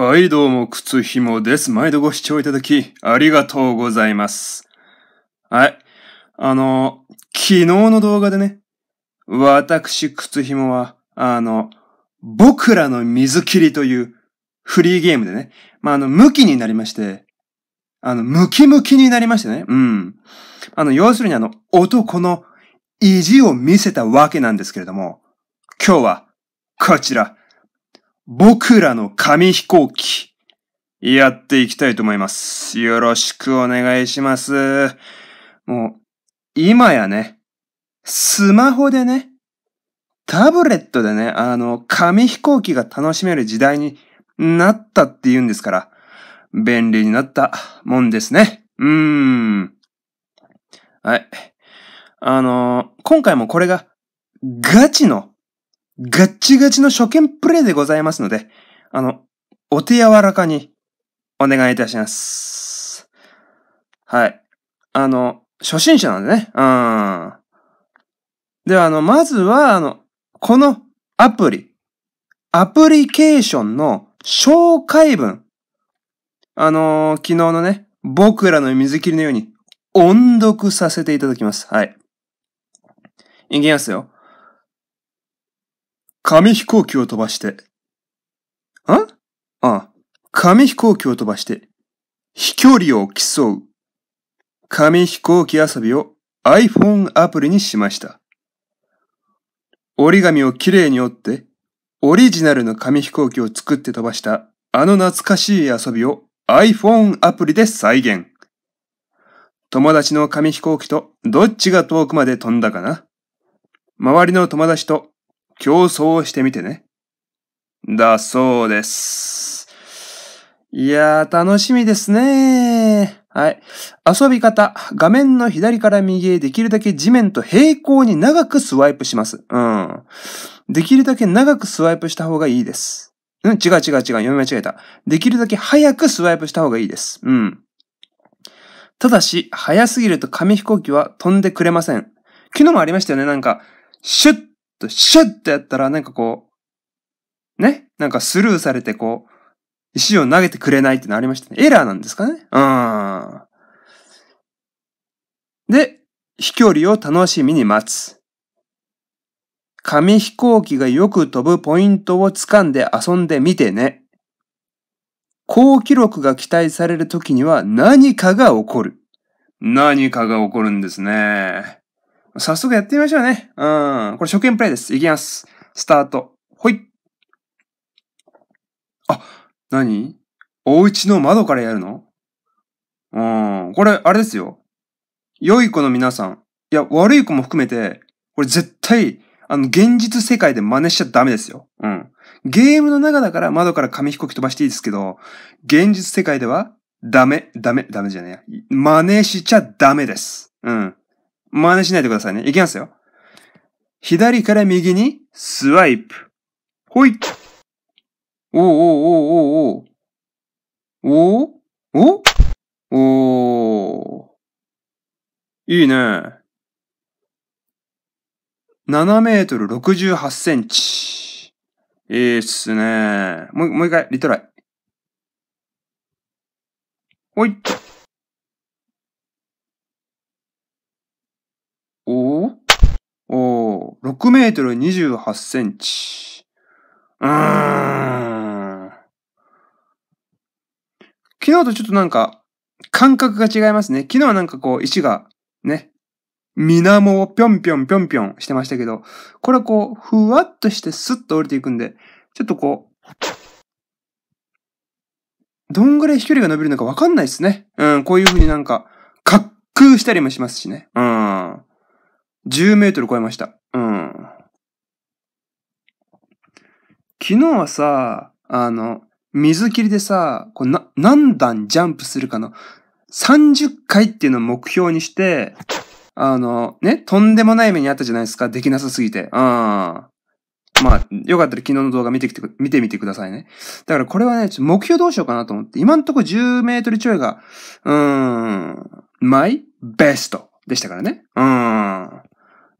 はい、どうも、靴ひもです。毎度ご視聴いただき、ありがとうございます。はい。あの、昨日の動画でね、私、靴ひもは、あの、僕らの水切りというフリーゲームでね、まあ、あの、向きになりまして、あの、ムキムキになりましてね、うん。あの、要するにあの、男の意地を見せたわけなんですけれども、今日は、こちら、僕らの紙飛行機、やっていきたいと思います。よろしくお願いします。もう、今やね、スマホでね、タブレットでね、あの、紙飛行機が楽しめる時代になったって言うんですから、便利になったもんですね。うーん。はい。あの今回もこれがガチのガッチガチの初見プレイでございますので、あの、お手柔らかにお願いいたします。はい。あの、初心者なんでね。うん。では、あの、まずは、あの、このアプリ、アプリケーションの紹介文。あのー、昨日のね、僕らの水切りのように音読させていただきます。はい。いきますよ。紙飛行機を飛ばして。んあ、紙飛行機を飛ばして、飛距離を競う。紙飛行機遊びを iPhone アプリにしました。折り紙をきれいに折って、オリジナルの紙飛行機を作って飛ばしたあの懐かしい遊びを iPhone アプリで再現。友達の紙飛行機とどっちが遠くまで飛んだかな周りの友達と競争してみてね。だそうです。いやー、楽しみですねはい。遊び方。画面の左から右へできるだけ地面と平行に長くスワイプします。うん。できるだけ長くスワイプした方がいいです。うん、違う違う違う。読み間違えた。できるだけ早くスワイプした方がいいです。うん。ただし、早すぎると紙飛行機は飛んでくれません。昨日もありましたよね。なんか、シュッとシュッてやったらなんかこう、ねなんかスルーされてこう、石を投げてくれないってのありましたね。エラーなんですかねうん。で、飛距離を楽しみに待つ。紙飛行機がよく飛ぶポイントを掴んで遊んでみてね。高記録が期待される時には何かが起こる。何かが起こるんですね。早速やってみましょうね。うん。これ初見プレイです。いきます。スタート。ほい。あ、なにお家の窓からやるのうん。これ、あれですよ。良い子の皆さん。いや、悪い子も含めて、これ絶対、あの、現実世界で真似しちゃダメですよ。うん。ゲームの中だから窓から紙飛行機飛ばしていいですけど、現実世界では、ダメ、ダメ、ダメじゃねえ。真似しちゃダメです。うん。真似しないでくださいね。いきますよ。左から右にスワイプ。ほい。おおおおおおおおおいいね。7メートル68センチ。いいっすね。もう、もう一回、リトライ。ほい。おおお6メートル28センチ。うーん。昨日とちょっとなんか、感覚が違いますね。昨日はなんかこう、石が、ね、水面をぴょんぴょんぴょんぴょんしてましたけど、これはこう、ふわっとしてスッと降りていくんで、ちょっとこう、どんぐらい飛距離が伸びるのかわかんないですね。うん、こういう風になんか、滑空したりもしますしね。うん。10メートル超えました。うん。昨日はさ、あの、水切りでさ、こうな、何段ジャンプするかの30回っていうのを目標にして、あの、ね、とんでもない目にあったじゃないですか。できなさすぎて。うん。まあ、よかったら昨日の動画見てきて、見てみてくださいね。だからこれはね、目標どうしようかなと思って、今んとこ10メートルちょいが、うーん、マイベストでしたからね。うん。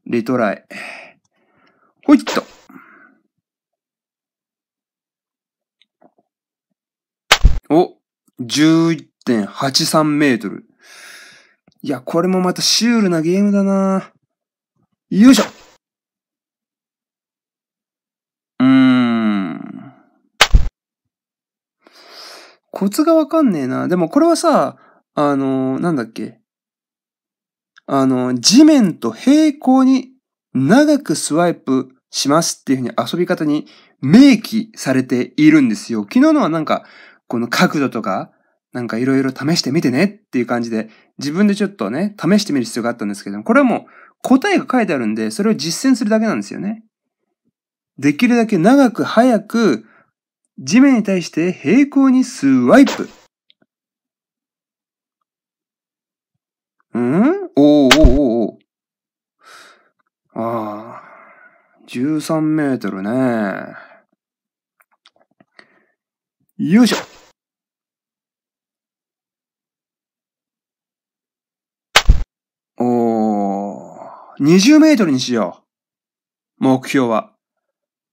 リトライ。ほいっと。お !11.83 メートル。いや、これもまたシュールなゲームだなよいしょうーん。コツがわかんねえな。でもこれはさ、あのー、なんだっけ。あの、地面と平行に長くスワイプしますっていうふうに遊び方に明記されているんですよ。昨日のはなんか、この角度とか、なんかいろいろ試してみてねっていう感じで、自分でちょっとね、試してみる必要があったんですけども、これはもう答えが書いてあるんで、それを実践するだけなんですよね。できるだけ長く早く、地面に対して平行にスワイプ。うん13メートルね。よいしょおー、20メートルにしよう。目標は。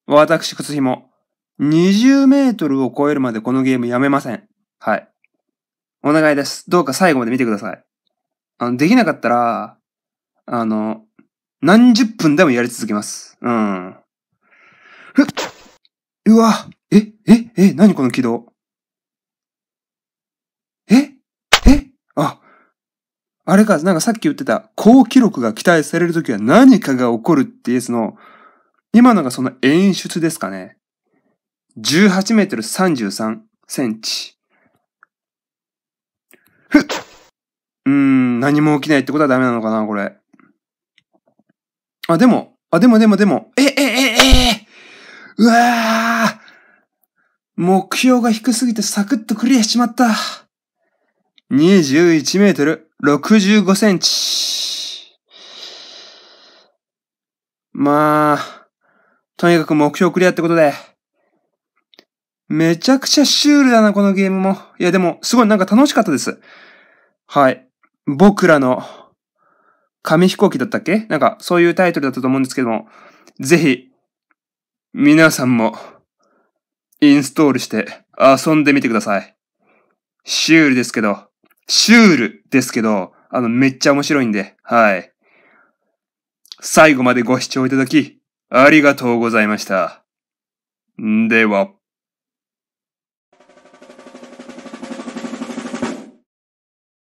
私、靴紐。20メートルを超えるまでこのゲームやめません。はい。お願いです。どうか最後まで見てください。あの、できなかったら、あの、何十分でもやり続けます。うん。ふっうわえええ何この軌道ええあ、あれか、なんかさっき言ってた、高記録が期待されるときは何かが起こるっていうその、今のがその演出ですかね。18メートル33センチ。ふっうーん、何も起きないってことはダメなのかな、これ。あ、でも、あ、でもでもでも、え、え、え、え、うわあ目標が低すぎてサクッとクリアしちまった。21メートル65センチ。まあ、とにかく目標クリアってことで。めちゃくちゃシュールだな、このゲームも。いや、でも、すごいなんか楽しかったです。はい。僕らの紙飛行機だったっけなんか、そういうタイトルだったと思うんですけども、ぜひ、皆さんも、インストールして遊んでみてください。シュールですけど、シュールですけど、あの、めっちゃ面白いんで、はい。最後までご視聴いただき、ありがとうございました。では。